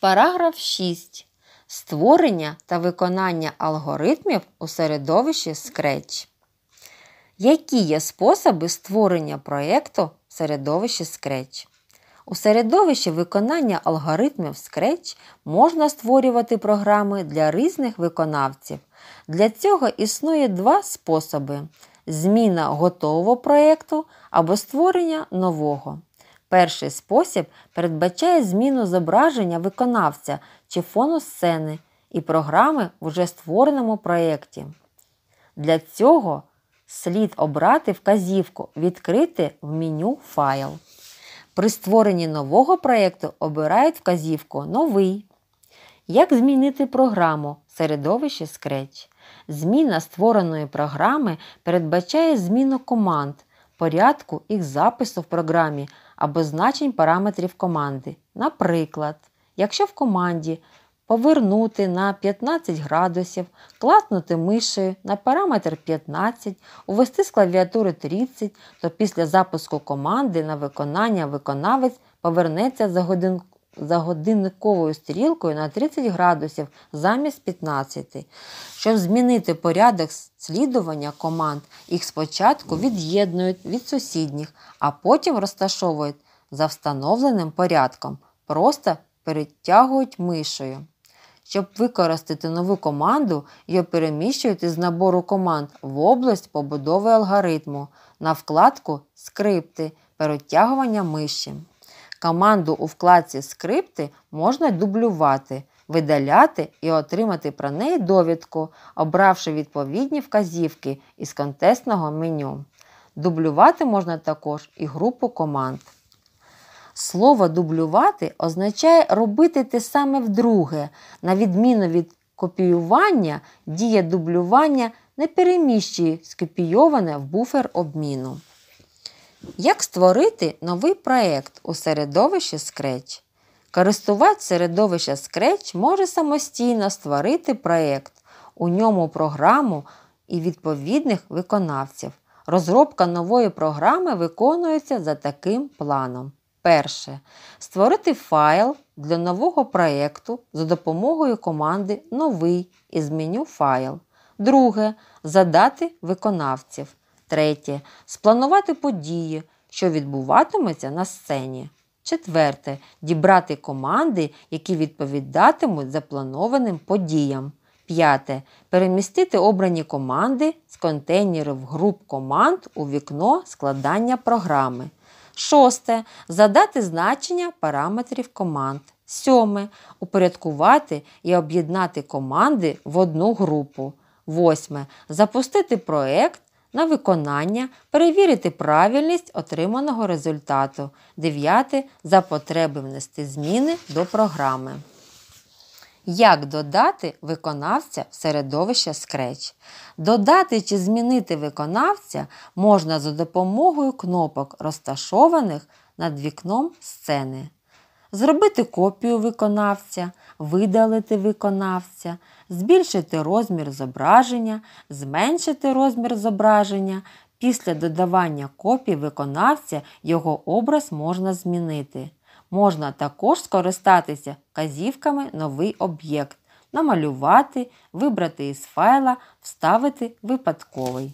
Параграф 6. Створення та виконання алгоритмів у середовищі Scratch. Які є способи створення проєкту в середовищі Scratch? У середовищі виконання алгоритмів Scratch можна створювати програми для різних виконавців. Для цього існує два способи: зміна готового проєкту або створення нового. Перший спосіб передбачає зміну зображення виконавця чи фону сцени і програми в уже створеному проєкті. Для цього слід обрати вказівку Відкрити в меню Файл. При створенні нового проєкту обирають вказівку Новий. Як змінити програму середовище Scratch? Зміна створеної програми передбачає зміну команд, порядку їх запису в програмі або значень параметрів команди. Наприклад, якщо в команді повернути на 15 градусів, класнути мишею на параметр 15, увести з клавіатури 30, то після запуску команди на виконання виконавець повернеться за годинку за годинниковою стрілкою на 30 градусів замість 15. Щоб змінити порядок слідування команд, їх спочатку від'єднують від сусідніх, а потім розташовують за встановленим порядком, просто перетягують мишею. Щоб використати нову команду, її переміщують із набору команд в область побудови алгоритму на вкладку Скрипти перетягування миші. Команду у вкладці Скрипти можна дублювати, видаляти і отримати про неї довідку, обравши відповідні вказівки із контестного меню. Дублювати можна також і групу команд. Слово дублювати означає робити те саме вдруге, на відміну від копіювання, дія дублювання не переміщує скопійоване в буфер обміну. Як створити новий проєкт у середовищі Scratch? Користувач середовища Scratch може самостійно створити проєкт. у ньому програму і відповідних виконавців. Розробка нової програми виконується за таким планом. Перше. Створити файл для нового проєкту за допомогою команди Новий із меню Файл. Друге. Задати виконавців. Третє. Спланувати події, що відбуватимуться на сцені. Четверте. Дібрати команди, які відповідатимуть запланованим подіям. П'яте. Перемістити обрані команди з контейнерів груп команд у вікно складання програми. Шосте. Задати значення параметрів команд. Сьоме. Упорядкувати і об'єднати команди в одну групу. Восьме. Запустити проект на виконання перевірити правильність отриманого результату. 9. За потреби внести зміни до програми. Як додати виконавця в середовище Scratch? Додати чи змінити виконавця можна за допомогою кнопок, розташованих над вікном сцени. Зробити копію виконавця, видалити виконавця збільшити розмір зображення, зменшити розмір зображення. Після додавання копій виконавця його образ можна змінити. Можна також скористатися вказівками новий об'єкт, намалювати, вибрати із файла, вставити випадковий.